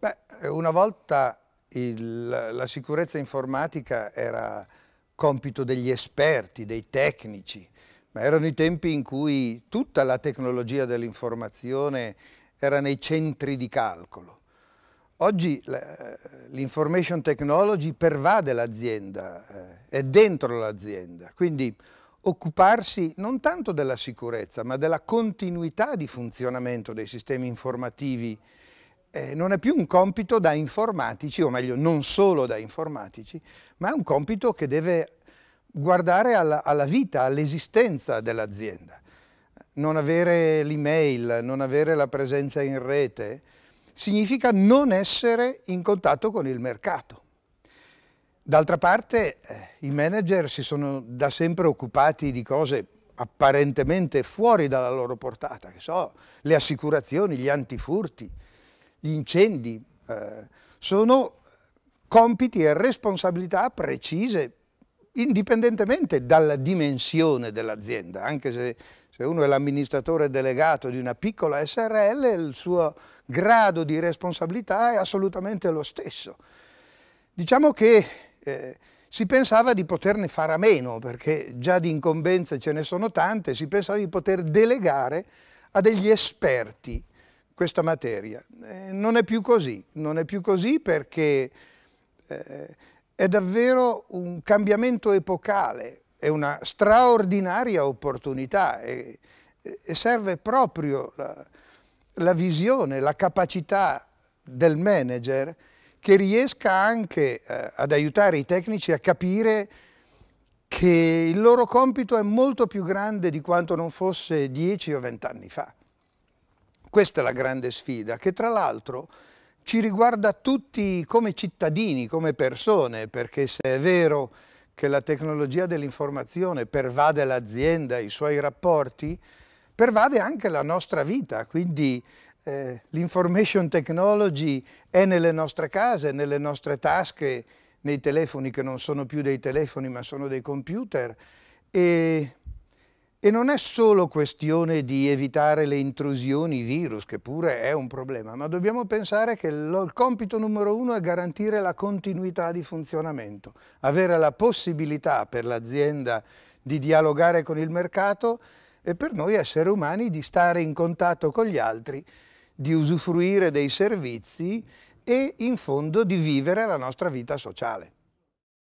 Beh, una volta il, la sicurezza informatica era compito degli esperti, dei tecnici, ma erano i tempi in cui tutta la tecnologia dell'informazione era nei centri di calcolo. Oggi eh, l'information technology pervade l'azienda, eh, è dentro l'azienda, quindi occuparsi non tanto della sicurezza ma della continuità di funzionamento dei sistemi informativi eh, non è più un compito da informatici, o meglio non solo da informatici, ma è un compito che deve guardare alla, alla vita, all'esistenza dell'azienda. Non avere l'email, non avere la presenza in rete, significa non essere in contatto con il mercato. D'altra parte eh, i manager si sono da sempre occupati di cose apparentemente fuori dalla loro portata, che so, le assicurazioni, gli antifurti, gli incendi, eh, sono compiti e responsabilità precise indipendentemente dalla dimensione dell'azienda, anche se, se uno è l'amministratore delegato di una piccola SRL, il suo grado di responsabilità è assolutamente lo stesso. Diciamo che eh, si pensava di poterne fare a meno, perché già di incombenze ce ne sono tante, si pensava di poter delegare a degli esperti questa materia. Eh, non è più così, non è più così perché eh, è davvero un cambiamento epocale, è una straordinaria opportunità e, e serve proprio la, la visione, la capacità del manager che riesca anche eh, ad aiutare i tecnici a capire che il loro compito è molto più grande di quanto non fosse dieci o vent'anni fa. Questa è la grande sfida che tra l'altro ci riguarda tutti come cittadini, come persone, perché se è vero che la tecnologia dell'informazione pervade l'azienda, i suoi rapporti, pervade anche la nostra vita, quindi eh, l'information technology è nelle nostre case, nelle nostre tasche, nei telefoni che non sono più dei telefoni ma sono dei computer e e non è solo questione di evitare le intrusioni virus, che pure è un problema, ma dobbiamo pensare che lo, il compito numero uno è garantire la continuità di funzionamento, avere la possibilità per l'azienda di dialogare con il mercato e per noi esseri umani di stare in contatto con gli altri, di usufruire dei servizi e in fondo di vivere la nostra vita sociale.